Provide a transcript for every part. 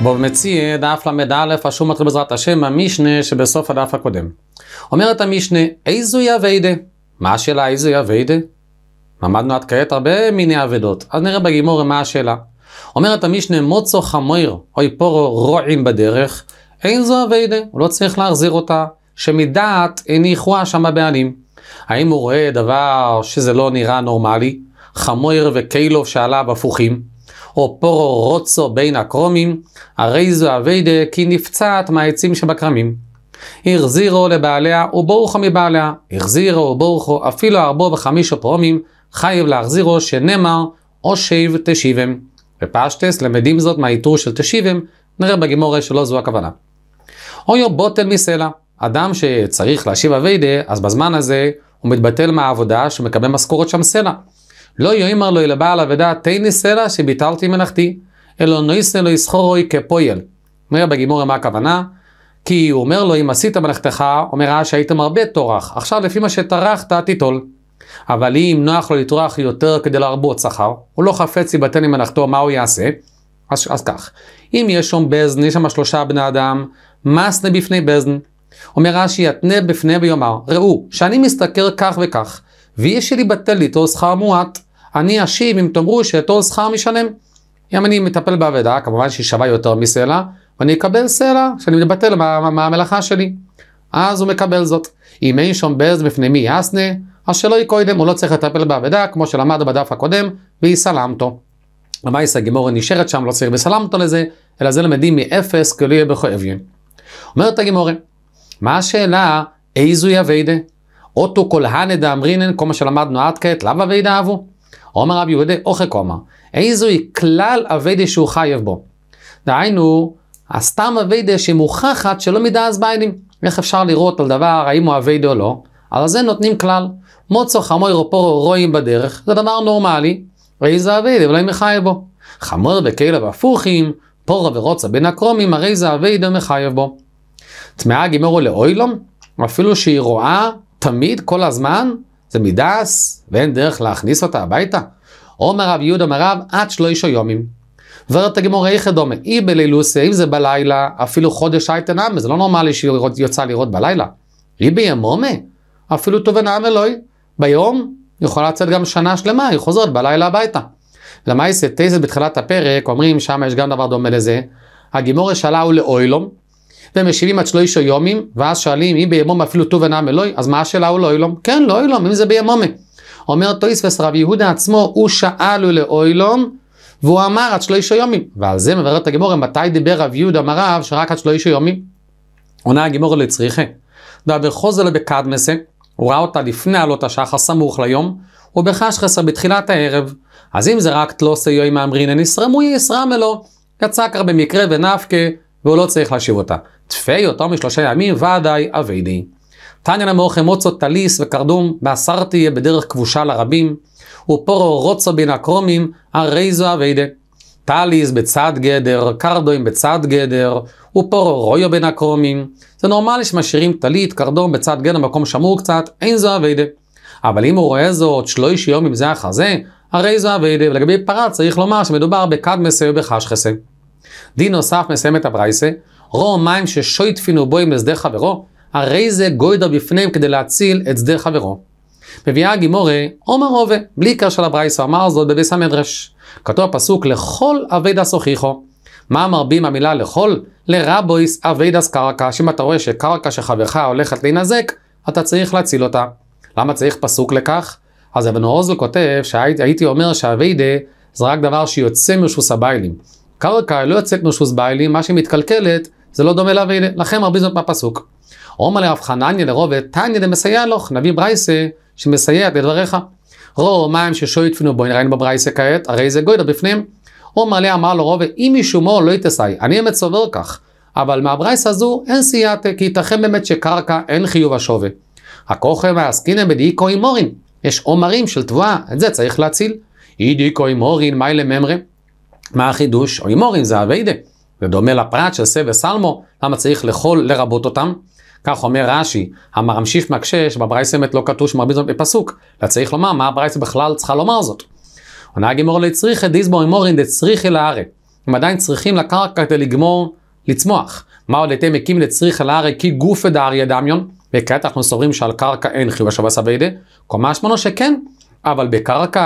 מציע דף ל"א, השום מתחיל בעזרת השם, המשנה שבסוף הדף הקודם. אומרת המשנה, איזו יאביידה? מה השאלה איזו יאביידה? למדנו עד כעת הרבה מיני אבדות, אז נראה בגימור מה השאלה. אומרת המשנה, מוצו חמויר, אוי פורו רועים בדרך, אין זו אביידה, הוא לא צריך להחזיר אותה, שמדעת הניחוה שם הבעלים. האם הוא רואה דבר שזה לא נראה נורמלי? חמויר וקיילוב שעליו הפוכים? או פורו רוצו בין הקרומים, הרי זו אביידה כי נפצעת מהעצים שבכרמים. החזירו לבעליה ובורכו מבעליה, החזירו ובורכו אפילו ארבו וחמישו פרומים, חייב להחזירו שנאמר או אושיב תשיבם. ופשטס למדים זאת מהעיטור של תשיבם, נראה בגימורה שלא זו הכוונה. אויו בוטל מסלע, אדם שצריך להשיב אביידה, אז בזמן הזה הוא מתבטל מהעבודה שמקבל משכורת שם סלע. לא יאמר לו אלא בעל אבדה, תני סלע שביטלתי מנחתי, אלא נויסה לא יסחורוי כפויל. אומר בגימור מה הכוונה? כי הוא אומר לו, אם עשית מלאכתך, אומר אה שהיית מרבה טורח, עכשיו לפי מה שטרחת, תיטול. אבל אם נוח לו לטרוח יותר כדי להרבות שכר, הוא לא חפץ להיבטל עם ממלאכתו, מה הוא יעשה? אז, אז כך, אם יש שם בזן, יש שם שלושה בני אדם, מסנה בפני בזן. אומר רש"י, יתנה בפני ויאמר, ראו, שאני משתכר כך וכך, ויש לי בטל איתו שכר מועט. אני אשיב אם תאמרו שאותו שכר משלם. אם אני מטפל באבדה, כמובן שהיא שווה יותר מסלע, ואני אקבל סלע שאני מבטל מהמלאכה מה, מה שלי. אז הוא מקבל זאת. אם אין שום ברז בפני מי יסנה, אז שלא יהיה קודם, הוא לא צריך לטפל באבדה, כמו שלמד בדף הקודם, והיא סלמתו. למעשה הגימורה נשארת שם, לא צריך בסלמתו לזה, אלא זה למדים מאפס, כאילו יהיה בכואביין. אומרת הגימורה, מה השאלה, איזו יא ויידה? אוטו כל הנדה אמרינן, כל מה שלמדנו עד כעת, לאו אבידה אבו? אומר רבי יהודה אוכה כומר, היא כלל אביידה שהוא חייב בו. דהיינו, הסתם אביידה שמוכחת שלא מידה אז ביידים. איך אפשר לראות על דבר האם הוא אביידה או לא? על זה נותנים כלל. מוצו חמור ופורו רואים בדרך, זה דבר נורמלי. ראי זה אביידה אולי מחייב בו. חמור וכלב הפוכים, פור ורוצה בין הקרומים, הרי זה אביידה מחייב בו. טמאה גימרו לאוילום, אפילו שהיא רואה תמיד, כל הזמן, זה מידס, ואין דרך להכניס אותה הביתה. עומר רב יהודה מרב עד שלושה יומים. ורת הגמור איכה דומה, אי בלילוסיה, אם זה בלילה, אפילו חודש הייתה נאמה, זה לא נורמלי שהיא יוצאה לראות בלילה. אי בימומה, אפילו טובן עם אלוהי. ביום יכולה לצאת גם שנה שלמה, היא חוזרת בלילה הביתה. למעשה, תזה בתחילת הפרק, אומרים שם יש גם דבר דומה לזה. הגימור שאלה הוא לאוילום, והם משיבים עד שלושה יומים, ואז שואלים אם בימום אפילו טוב ונם אלוהי, אז מה השאלה הוא לא אילום? כן, לא אילום, אם זה בימומה. אומר טויספס רב יהודה עצמו, הוא שאל הוא לאוילום, והוא אמר עד שלושה יומים. ועל זה מברר את הגמורה, מתי דיבר רב יהודה אמר רב שרק עד שלושה יומים? עונה הגמורה לצריכה. דבר חוזר לבקדמסה, הוא ראה אותה לפני עלות השחר סמוך ליום, ובחשחסר בתחילת הערב. אז אם זה רק תלוסי יוי מאמרינן ישרמו ישרם אלו, יצא כך במקרה ונפקה, והוא לא צריך להשיב אותה. תפי יותר משלושה ימים ועדיי אבידי. תניא למורכם מוצו טליס וקרדום, באסרתי בדרך כבושה לרבים, ופורו רוצו בין הקרומים, הרי זו אבידה. טליס בצד גדר, קרדום בצד גדר, ופורו רויו בין הקרומים. זה נורמלי שמשאירים טלית, קרדום בצד גדר, מקום שמור קצת, אין זו אבידה. אבל אם הוא רואה זאת שלוש יום עם זה אחר זה, הרי זו אבידה, ולגבי פרה צריך לומר שמדובר בקדמסה ובחשחסה. דין נוסף מסיים את הברייסה, רוע מים ששויטפינו בוים לשדה חברו, הרי זה גוידר בפניהם כדי להציל את שדה חברו. מביאה הגימורי, עומר רובה, בלי עיקר של הברייסה, אמר זאת בביס המדרש. כתוב הפסוק לכל אבידס הוכיחו. מה מרבים המילה לכל? לרבויס אבידס קרקע, שאם אתה רואה שקרקע שחברך הולכת להינזק, אתה צריך להציל אותה. למה צריך פסוק לכך? אז אבן אוזל כותב שהייתי אומר שהאביידה זה רק דבר שיוצא מרשוס הביילים. קרקע לא יוצאת מרשוס ביילים, מה שמתקלקלת זה לא דומה לה לכם הרבה זאת מהפסוק. עומר לרב חנניה לרובת, תניא דמסייע לך, נביא ברייסה שמסייע לדבריך. רואו מים ששוי תפינו בו, נראינו בברייסה כעת, הרי זה גוידא בפנים. עומר לה אמר לו רובת, אם משומו לא יתסי, אני אמת סובר כך. אבל מהברייסה הזו אין סייעתה, כי ייתכן באמת שקרקע אין חיוב השווה. הכוכם העסקינם בדאיקו עם מורין. יש עומרים של תבואה, את זה צריך להציל. אי דאיקו עם מורין, מיילה ממרה. מה החידוש? או עם מורין זה אביידה. ודומה לפרט של שא ושלמו, למה צריך לאכול לרבות אותם? כך אומר רש"י, המרמשיך מקשש, בברייסה באמת לא כתוב שמרבית זאת בפסוק, אלא צריך לומר מה הברייסה בכלל צריכה לומר זאת. עונה גמור לצריכי דיסבור אמורין דצריכי לארי. הם עדיין צריכים לקרקע כדי לגמור לצמוח. מה עוד אתם מקים לצריכי לארי כי גופי דאריה דמיון? וכעת אנחנו סוברים שעל קרקע אין חיוב השווה סביידה. כלומר משמענו שכן, אבל בקרקע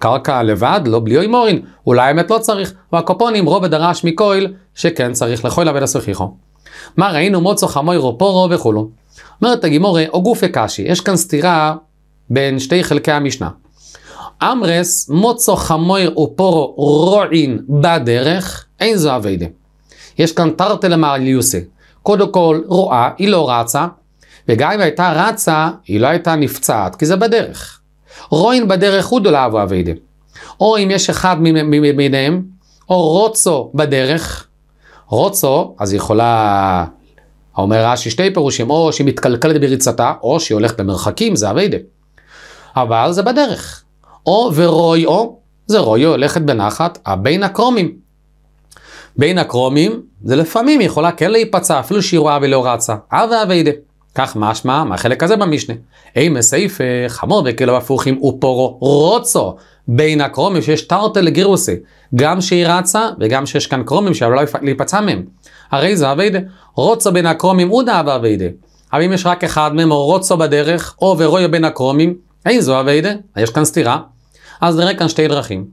קרקע לבד, לא בלי הימורין, אולי האמת לא צריך. והקופונים רובד דרש מכויל, שכן צריך לכוילה הסוכיחו. מה ראינו מוצו חמוי רופורו וכולו. אומרת הגימורי, או גופי קשי, יש כאן סתירה בין שתי חלקי המשנה. אמרס מוצו חמוי ופורו רועין בדרך, אין זו אביידה. יש כאן תרתלמה על יוסי. קודם כל, רואה, היא לא רצה, וגם אם הייתה רצה, היא לא הייתה נפצעת, כי זה בדרך. רואין בדרך הודו לאבו אביידה. או אם יש אחד מביניהם, או רוצו בדרך, רוצו, אז היא יכולה, אומר רש"י שתי פירושים, או שהיא מתקלקלת בריצתה, או שהיא הולכת למרחקים, זה אביידה. אבל זה בדרך. או ורוי או, זה רוי הולכת בנחת, הבין הקרומים. בין הקרומים, זה לפעמים יכולה כן להיפצע, אפילו שהיא רואה ולא רצה. אבי אביידה. כך משמע מהחלק הזה במשנה. אימא סייפה חמור וכלב הפוכים ופורו רוצו בין הקרומים שיש טרטל לגירוסי. גם שהיא רצה וגם שיש כאן קרומים שעלולה להיפצע מהם. הרי זה אביידה. רוצו בין הקרומים הוא דאב אביידה. אבל אם יש רק אחד מהם או רוצו בדרך או ורויה בין הקרומים, אין זו אביידה. יש כאן סתירה. אז נראה כאן שתי דרכים.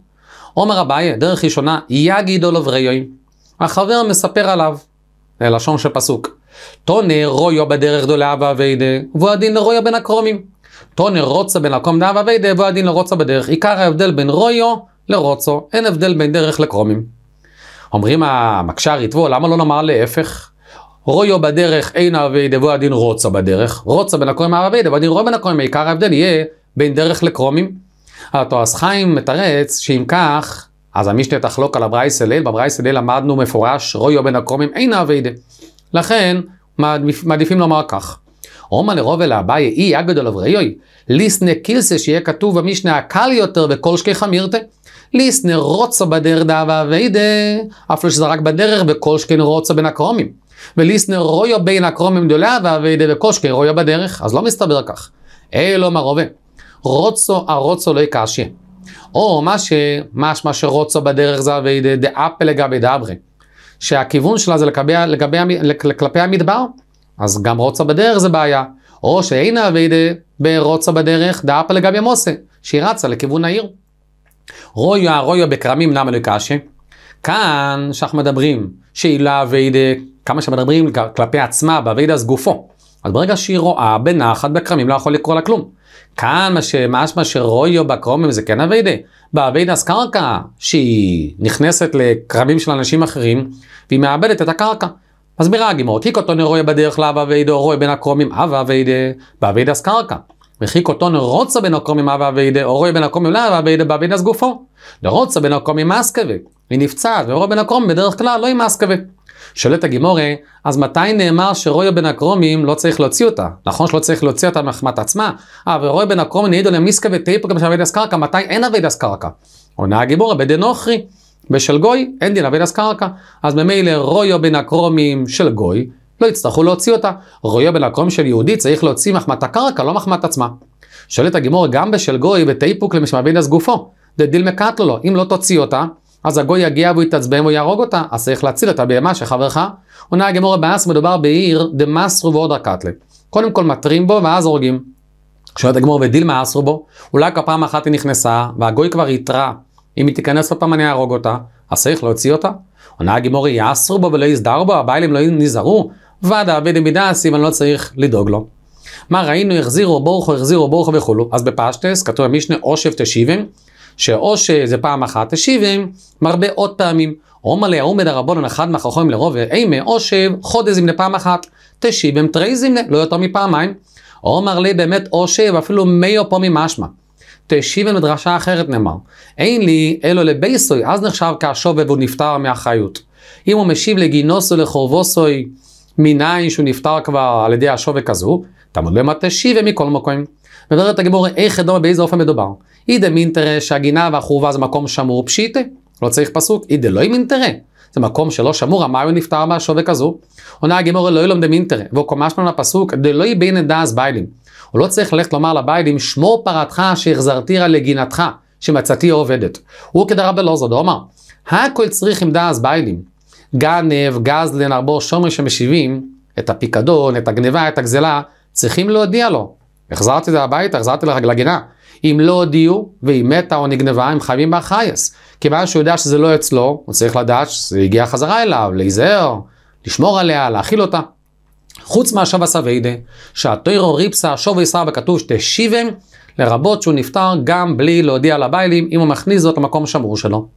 עומר אביי, דרך ראשונה, יגידו לו לברייהו. החבר מספר עליו. זה לשון של פסוק. טונר רויו בדרך דולה אבא אביידה, הדין לרויו בין הקרומים. טונר רוצה בין הקרום דאבא אביידה, הדין לרוצה בדרך. עיקר ההבדל בין רויו לרוצו, אין הבדל בין דרך לקרומים. אומרים המקשה הריטבו, למה לא נאמר להפך? רויו בדרך אין אביידה, הדין רוצה בדרך. רוצה בין הקרומים אביידה, ועדין רויו בין הקרומים. עיקר ההבדל יהיה בין דרך לקרומים. התועס חיים מתרץ שאם כך, אז המשנה תחלוק על הברייס אליל, בברייס אליל למדנו מפורש רויו בין הקרומים אין אביידה. לכן, מעדיפים לומר כך. אומה לרוב אל אביי אי יגדול אבריוי, ליסנה קילסה שיהיה כתוב במשנה הקל יותר וכל שקי חמירתה. ליסנה רוצה בדר דאבה אביידה, אף לא שזה רק בדרך וכל שקי רוצה בין הקרומים. וליסנה רויו בין הקרומים דולה ואביידה וכל שקי רויו בדרך, אז לא מסתבר כך. אלו מרובה, רוצו ארוצו לא יקשיה. או מה שמשמע שרוצו בדרך זה אביידה דאפל לגבי דאברי. שהכיוון שלה זה לגבי, לגבי, כלפי המדבר, אז גם רוצה בדרך זה בעיה. או שאינה אבידה ברוצה בדרך דאפה לגבי מוסה, שהיא רצה לכיוון העיר. רויה רויה בכרמים נמה לקשה. כאן שאנחנו מדברים שהיא לא אבידה, כמה שמדברים כלפי עצמה, באבידה אז גופו. אז ברגע שהיא רואה בנחת בכרמים לא יכול לקרוא לה כלום. כאן מה שמשמע שרויו בקרומים זה כן אביידה. באביידס קרקע, שהיא נכנסת לקרבים של אנשים אחרים, והיא מאבדת את הקרקע. מסבירה הגימור, כי קוטון רויה בדרך לאב או רויה בין הקרומים אב אביידה, באביידס קרקע. וכי קוטון רוצה בין הקרומים אב אביידה, או רויה בין הקרומים לאב אביידה, באביידס גופו. לרוצה בין הקרומים מאסקווה. היא נפצעת, ורויה בין הקרומים בדרך כלל לא עם מאסקווה. שואלת הגימורי, אז מתי נאמר שרויה בן הקרומים לא צריך להוציא אותה? נכון שלא צריך להוציא אותה מחמת עצמה? אה, ורויה בן הקרומים נעידו למיסקה וטייפו גם של אבידס קרקע, מתי אין אבידס קרקע? עונה הגימורה, בדנוכרי, בשל גוי, אין דין אבידס קרקע. אז ממילא רויה בן הקרומים של גוי, לא יצטרכו להוציא אותה. רויה בן הקרומים של יהודי צריך להוציא מחמת הקרקע, לא מחמת עצמה. שואלת הגימורי, גם בשל גוי גם של אבידס גופו, דדיל מקטלו לו, אם לא תוציא אותה, אז הגוי יגיע והוא יתעצבן והוא יהרוג אותה, אז צריך להציל את הבהמה שחברך. עונה הגמור הבאס, מדובר בעיר דמסרו ועוד קטלה. קודם כל מתרים בו ואז הורגים. שואלת הגמור ודילמה אסרו בו, אולי כבר פעם אחת היא נכנסה והגוי כבר התראה, אם היא תיכנס עוד פעם אני אהרוג אותה, אז צריך להוציא אותה. עונה הגמור יאסרו בו ולא יסדר בו, הביילים לא נזהרו, ועדה עבד מידסי ואני לא צריך לדאוג לו. מה ראינו החזירו בורכו החזירו בורכו וכולו, אז בפשטס כתוב במשנה אושף תשיבם שאו שזה פעם אחת השיבם, מרבה עוד פעמים. עומר עומא עומד הרבון אחד מהחכמים לרוב אימה, או שחודזים פעם אחת, תשיבם תרי זמנה, לא יותר מפעמיים. עומר לי באמת עושב אפילו מאו פה ממשמע. תשיבן בדרשה אחרת נאמר, אין לי אלו לבייסוי, אז נחשב כהשובב והוא נפטר מאחריות. אם הוא משיב לגינוסו לחורבוסוי, מניין שהוא נפטר כבר על ידי השובק הזו, תמוד במטה שיבה מכל מקום. ואומרת הגמורה איך אדומה באיזה אופן מדובר. אידה מינטרה שהגינה והחורבה זה מקום שמור פשיטה, לא צריך פסוק, אידה לא מינטרה. זה מקום שלא שמור, אמר הוא לא נפטר מהשווה כזו. עונה הגמורה לא ילום דמינטרה, קומש לנו לפסוק, דלא יבין את ביילים. הוא לא צריך ללכת לומר לביילים, שמור פרתך שהחזרתירה לגינתך, שמצאתי עובדת. הוא כדרבה לא זאת, הוא אמר, הכל צריך עם דעס ביילים. גנב, גזלן, ארבור, שומר שמשיבים, את הפיקדון, את הגניבה, את הגזלה, צריכים להודיע לו. החזרתי את זה הביתה, החזרתי לגינה. אם לא הודיעו, והיא מתה או נגנבה, הם חייבים באחייס. כיוון שהוא יודע שזה לא אצלו, הוא צריך לדעת שזה הגיע חזרה אליו, להיזהר, לשמור עליה, להאכיל אותה. חוץ מהשווה סווידה, שהטוירו ריפסה שוב ישראל בכתוב שתשיבם, לרבות שהוא נפטר גם בלי להודיע לביילים, אם הוא מכניס זאת למקום שמור שלו.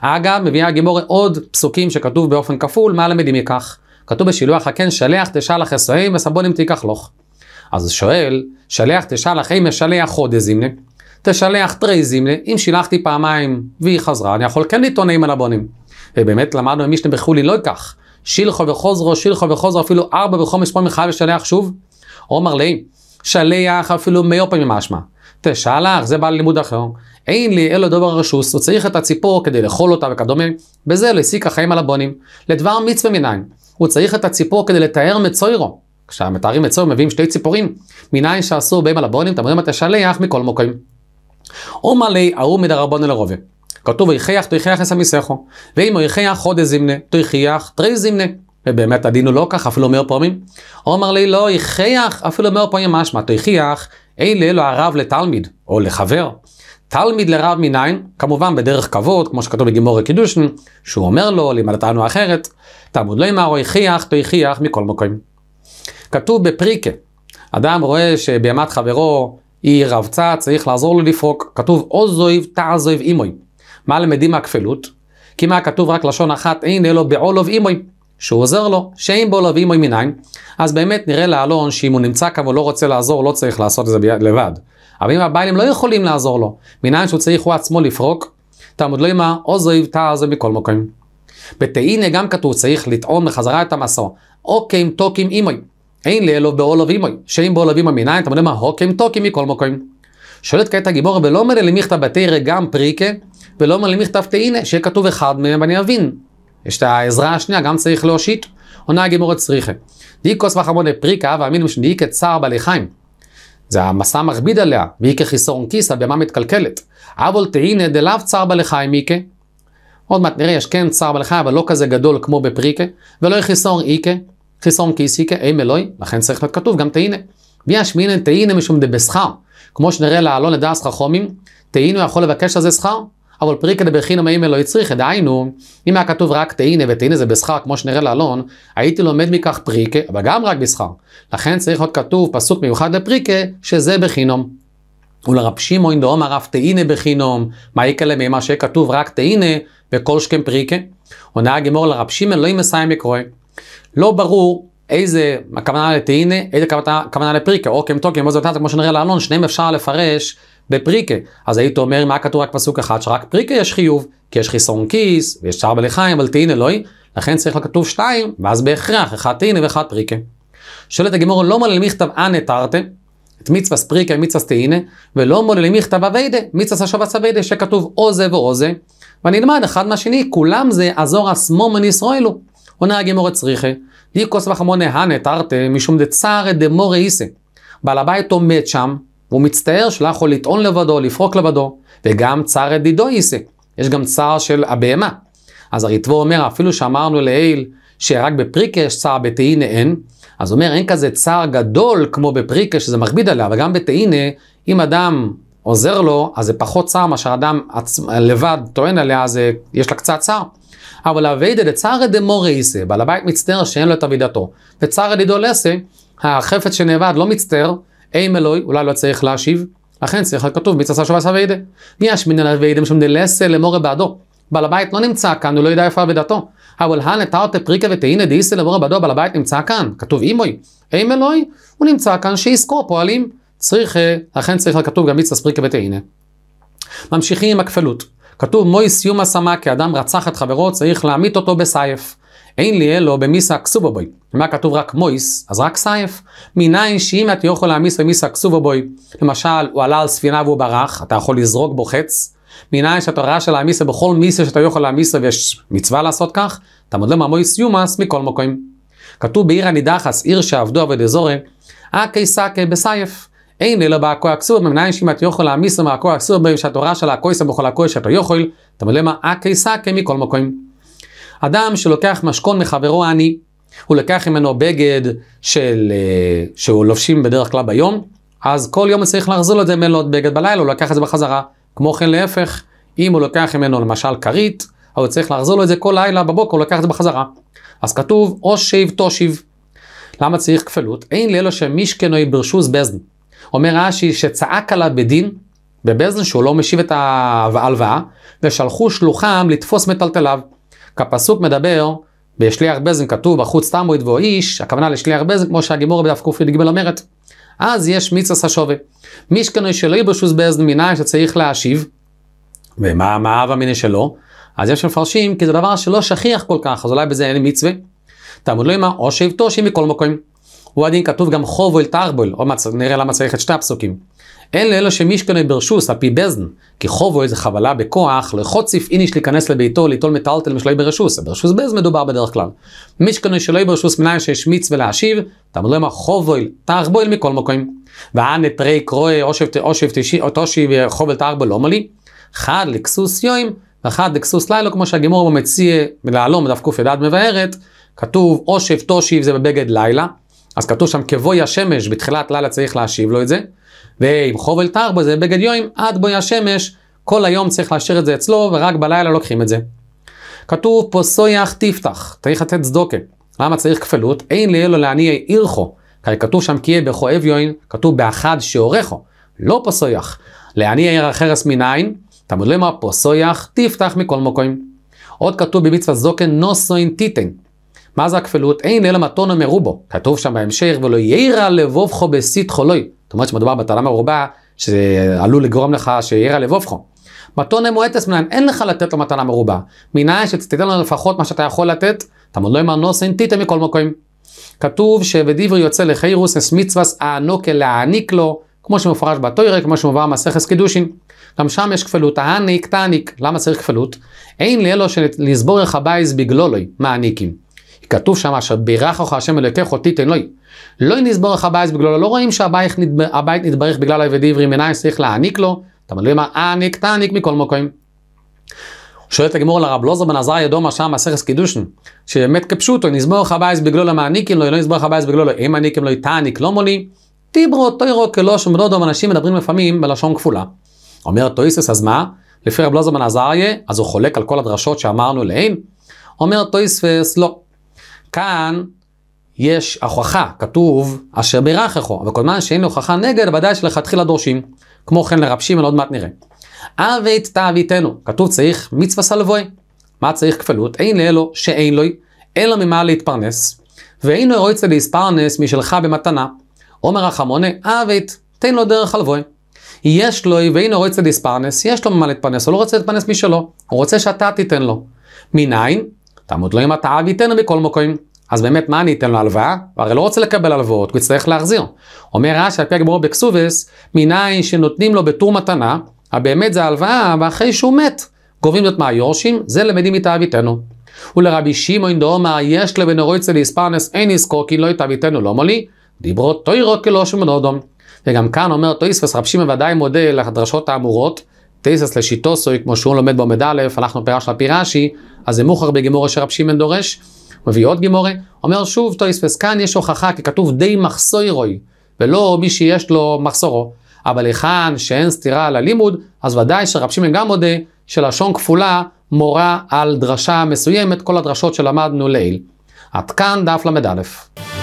אגב, מביאה הגימורי עוד פסוקים שכתוב באופן כפול, מה למדים מכך? כתוב בשילוח הקן שלח תשאל אחרי סוהים וסבונים תיקח לוך. אז שואל, שלח תשאל אחרי משלח חודש זימנה, תשלח תרי זימנה, אם שילחתי פעמיים והיא חזרה, אני יכול כן לטעון עם הבונים. ובאמת למדנו ממשנה בחולין לא כך, שילחו וחוזרו, שילחו וחוזרו, אפילו ארבע וחומש פעמים חייב לשלח שוב. עומר לי, שלח אפילו מאה פעמים משמע. תשלח, זה בא ללימוד אחר. אין לי אלו דובר רשוס, הוא צריך את הציפור כדי לאכול אותה וכדומה, בזה להסיק החיים על הבונים, לדבר מצווה מיניים. הוא צריך את הציפור כדי לתאר מצוירו. כשהמתארים את צום מביאים שתי ציפורים, מניין שעשו בהם על הבונים, תמרים אתה שלח מכל אומה לי ארום מדרבנו לרובה. כתוב ויחיח ויחייך תויחייך אסמיסכו, ואם הוא יחיח חודש זמנה, תויחייך תרי זמנה. ובאמת הדין הוא לא כך, אפילו מאה פעמים. אומר לי לא יחיח, אפילו מאה פעמים משמע, תויחייך אלה לא הרב לתלמיד, או לחבר. תלמיד לרב מניין, כמובן בדרך כבוד, כמו שכתוב בגימור קידושין, שהוא אומר לו, לימדתנו אחרת, תלמוד לא אמר, או יחייך, תויחייך מכל מקום. כתוב בפריקה, אדם רואה שבימת חברו היא רבצה, צריך לעזור לו לפרוק. כתוב עוז זויב תעז זויב אימוי. מה למדים מהכפלות? כי מה כתוב רק לשון אחת, אין אלו בעולוב אימוי. שהוא עוזר לו, שאין בו לו ואימוי מיניים. אז באמת נראה לאלון שאם הוא נמצא כאן ולא רוצה לעזור, לא צריך לעשות את זה לבד. אבל אם הבעלים לא יכולים לעזור לו, מיניים שהוא צריך הוא עצמו לפרוק, תעמוד לו עמה עוז זויב תעז זויב מכל מקום. בתהינה גם כתוב צריך לטעון בחזרה את המסור, אוקיי, תוקים אימוי. אין לאלוב בעולב אימוי, שאין בעולב אימוי מניין, אתה מודה מה הוקם טוקים מכל מקום. שואלת כעת הגיבור, ולא אומר מכתב בתרא גם פריקה, ולא אומר למכתב תהנה, שיהיה כתוב אחד מהם ואני אבין. יש את העזרה השנייה, גם צריך להושיט. עונה הגימורת צריכה. כוס וחמונה פריקה, והמינימום שנדיקה כצער בעלי חיים. זה המסע מכביד עליה, והיא כחיסרון כיס, הבמה מתקלקלת. אבל תהנה דלאו צער בעלי חיים מיקה. עוד מעט נראה, יש כן צער בעלי חיים, אבל לא כזה גדול כמו בפריקה, ולא יהיה חיסרון איקה. חיסרון כעסיקה, אין אלוהי, לכן צריך להיות כתוב גם תהינה. מי וישמינן תהינה משום דבשכר. כמו שנראה לעלון לדעס חכומים, תהינה יכול לבקש על זה שכר, אבל פרי פריקה בחינם האם אלוהי צריך, דהיינו, אם היה כתוב רק תהינה ותהינה זה בשכר, כמו שנראה לעלון, הייתי לומד מכך פריקה, אבל גם רק בשכר. לכן צריך להיות כתוב פסוק מיוחד לפריקה, שזה בחינום. ולרב שמעון דאומר אף תהינה בחינום, מה יקלה ממה שכתוב רק תהינה, וכל שכם פריקה. עונה הגמור לרב שמעון לא ימסיים יקרוי. לא ברור איזה הכוונה לתהינה, איזה הכוונה לפריקה, או כמתוקן, או זוותתא, כמו שנראה לאלון, שניהם אפשר לפרש בפריקה. אז היית אומר, מה כתוב רק פסוק אחד, שרק פריקה יש חיוב, כי יש חיסרון כיס, ויש צער בלחיים, אבל תהינה לא היא, לכן צריך לכתוב שתיים, ואז בהכרח, אחד תהינה ואחד פריקה. שואלת הגמור, לא מולל מכתב אנה תרתם, את מצווה ספריקה, ומצווה סטהינה, ולא מולל מכתב אביידה, מצווה שבת סביידה, שכתוב או זה ואו זה, ונלמד אחד מהשני, כולם זה אזור הסמומן ישראלו. עונה מורה צריכה, די כוס וחמונה הנה תרתי משום דצערי דמורה איסה. בעל הבית עומד שם, והוא מצטער שלא יכול לטעון לבדו, לפרוק לבדו, וגם צערי דידו איסה. יש גם צער של הבהמה. אז הריטבו אומר, אפילו שאמרנו לעיל שרק בפריקה יש צער, בתהינה אין, אז אומר, אין כזה צער גדול כמו בפריקה שזה מכביד עליה, וגם בתהינה, אם אדם עוזר לו, אז זה פחות צער מאשר אדם עצ... לבד טוען עליה, אז אה, יש לה קצת צער. אבל אביידא דצרא דמורייסא, בעל הבית מצטער שאין לו את אבידתו. וצרא דידולסה, החפץ שנאבד לא מצטער, אין אלוהי, אולי לא צריך להשיב, לכן צריך להיות כתוב מצעשה שובס אביידה. מי ישמין על משום דלסא למורה בעדו. בעל הבית לא נמצא כאן, הוא לא יודע איפה אבידתו. אבל הנה תאותה פריקה ותהנה דאיסא למורה בעדו, בעל הבית נמצא כאן, כתוב אימוי. אין אלוהי, הוא נמצא כאן, שיזכור פועלים. צריך, לכן צריך להיות כתוב גם מצטער פריקה ותהנה. ממשיכים עם הכפלות. כתוב מויס יומא סמא, כי אדם רצח את חברו, צריך להמית אותו בסייף. אין לי אלו במיסה כסובובוי. מה כתוב רק מויס, אז רק סייף. מניין שאם אתה יכול להעמיס במיסה בוי. למשל, הוא עלה על ספינה והוא ברח, אתה יכול לזרוק בו חץ. מניין שהתורה של להעמיסה בכל מיסה שאתה יכול להעמיסה ויש מצווה לעשות כך, אתה מה מויס יומאס מכל מקום. כתוב בעיר הנידחס, עיר שעבדו עבודי זורי אה קיסא כבסייף אין אלא בהכוי הכסוב, ממנין שאם את יכול להעמיס מהכוי הכסוב, שהתורה של הכויסה בכל הכוי שאתה יכול, אתה מלמה אקי סקי כן מכל מקום. אדם שלוקח משכון מחברו העני, הוא לקח ממנו בגד של, אה, שהוא לובשים בדרך כלל ביום, אז כל יום הוא צריך להחזיר לו את זה, אם אין לו עוד בגד בלילה, הוא לקח את זה בחזרה. כמו כן להפך, אם הוא לוקח ממנו למשל כרית, הוא צריך להחזיר לו את זה כל לילה בבוקר, הוא לקח את זה בחזרה. אז כתוב או שיב תושיב. למה צריך כפלות? אין לאלו שמישכנוי ברשוז בזדן. אומר רש"י שצעק עליו בדין בבזן שהוא לא משיב את ההלוואה, ושלחו שלוחם לתפוס מטלטליו. כפסוק מדבר, בשליח בזן כתוב, בחוץ תמו יתבוא איש, הכוונה לשליח בזן, כמו שהגימור בדף קי"ג אומרת. אז יש מיצס השווה. מישכנו שלא יבשוס בזן מיני שצריך להשיב, ומה אהבה מיני שלא? אז יש מפרשים, כי זה דבר שלא שכיח כל כך, אז אולי בזה אין מצווה. תלמוד לא אימה, או שיבטוש, שיבטושים מכל מקום. הוא הדין כתוב גם חוב אל תרבול, עוד מעט נראה למה צריך את שתי הפסוקים. אין לאלו שמישכנו ברשוס, על פי בזן, כי חוב חובו איזה חבלה בכוח, לחוציף איניש להיכנס לביתו, ליטול מטלטל משלוי ברשוס, ברשוס בזן מדובר בדרך כלל. מישכנו שלוי ברשוס מנין שהשמיץ ולהשיב, תעמדו למה חובו אל תרבו אל מכל מקום. ואן את רי קרוי אושב או תושי וחוב אל תרבו לא מלי, חד לכסוס יוים, וחד לכסוס לילה, כמו שהגימור במציא, להלום דף קי"ד מבארת, כתוב אושב תושיב זה בבגד לילה. אז כתוב שם, כבואי השמש, בתחילת לילה צריך להשיב לו את זה, ואם חובל תר בו זה בגד יוים, עד בואי השמש, כל היום צריך להשאיר את זה אצלו, ורק בלילה לוקחים את זה. כתוב פה סויח תפתח, צריך לתת צדוקה. למה צריך כפלות? אין לי אלו לעני עירכו. כתוב שם כי יהיה בכואב יוין, כתוב באחד שעורכו. לא פוסויח. לעני עיר החרס מניין, תלמוד למה פוסויח תפתח מכל מקום. עוד כתוב במצווה זוקן נוסוין טיטן. מה זה הכפלות? אין אלא מתונה מרובו. כתוב שם בהמשך, ולא יירא לבובכו בסית חולוי. זאת אומרת שמדובר בטלה מרובה, שעלול לגרום לך שיירא לבובכו. מתונה מועטס מנין, אין לך לתת לו מתנה מרובה. מנין שתיתן לו לפחות מה שאתה יכול לתת, תמודו עם הנוס אין תיתן מכל מקום. כתוב שבדברי יוצא לחיירוס אס מצווס אהנוקה להעניק לו, כמו שמפורש בתוירה, כמו שמובא מסכס קידושין. גם שם יש כפלות, העניק תעניק, למה צריך כפלות? אין לאלו שלסבור לך בייס בגלולוי, מעניקים. כתוב שם אשר בירך אותך השם אלוקיך אותי תן לוי. לא לך הבית בגללו, לא רואים שהבית נתברך בגלל אוהב עברי עיניים צריך להעניק לו, אתה מלוי אמר העניק תעניק מכל מקום. שואלת הגמור לרב לוזר בן עזריה דומה שם מסכס קידושן, שבאמת כפשוטו, לך הבייס בגללו מעניקין לו, לא לך הבייס בגללו, אם מעניקים לו, תעניק לא מולי. דיברו טוירו כלא בנו דום, אנשים מדברים לפעמים בלשון כפולה. אומר טויסס, אז מה? לפי רב לוזר בן עזריה, אז הוא חולק על כל הדרשות שאמרנו לעין? אומר טויסס, לא. כאן יש הוכחה, כתוב אשר בירכךו, אבל מה שאין הוכחה נגד, ודאי שלכתחילה דורשים. כמו כן לרבשים, שמעון, עוד מעט נראה. אבית תאוויתנו, כתוב צריך מצווה סלבוי. מה צריך כפלות? אין לאלו שאין לו, אין לו ממה להתפרנס, ואין לו רוצה להספרנס משלך במתנה. אומר החמונה, אבית, תן לו דרך הלבוי. יש לו, ואין לו רוצה להספרנס, יש לו ממה להתפרנס, הוא לא רוצה להתפרנס משלו, הוא רוצה שאתה תיתן לו. מניין? תעמוד לו עם התעב ייתן מכל מקום. אז באמת, מה אני אתן לו הלוואה? הוא הרי לא רוצה לקבל הלוואות, הוא יצטרך להחזיר. אומר רש"י, על פי הגמור בקסובס, מניין שנותנים לו בתור מתנה, הבאמת אה, זה הלוואה, ואחרי שהוא מת, גובים זאת מהיורשים, זה למדים מתאוויתנו. ולרבי שמעון דאומר, יש לבן ארויצה איספרנס, אין נזכור כי לא התאוויתנו, לא מולי, דיברו תוירו כלא שמונודום. וגם כאן אומר תויספס, רב שמעון ודאי מודה לדרשות האמורות, תזס לשיטוסוי, כמו שהוא לומד בעומד א', הלכנו פירש לפי רש"י, אז זה מוכר בגימורה שרב שמעון דורש, מביא עוד גימורה, אומר שוב תויספס, כאן יש הוכחה, כי כתוב די מחסוירוי, ולא מי שיש לו מחסורו. אבל היכן שאין סתירה על הלימוד, אז ודאי שרב שמעון גם מודה שלשון כפולה מורה על דרשה מסוימת, כל הדרשות שלמדנו לעיל. עד כאן דף ל"א.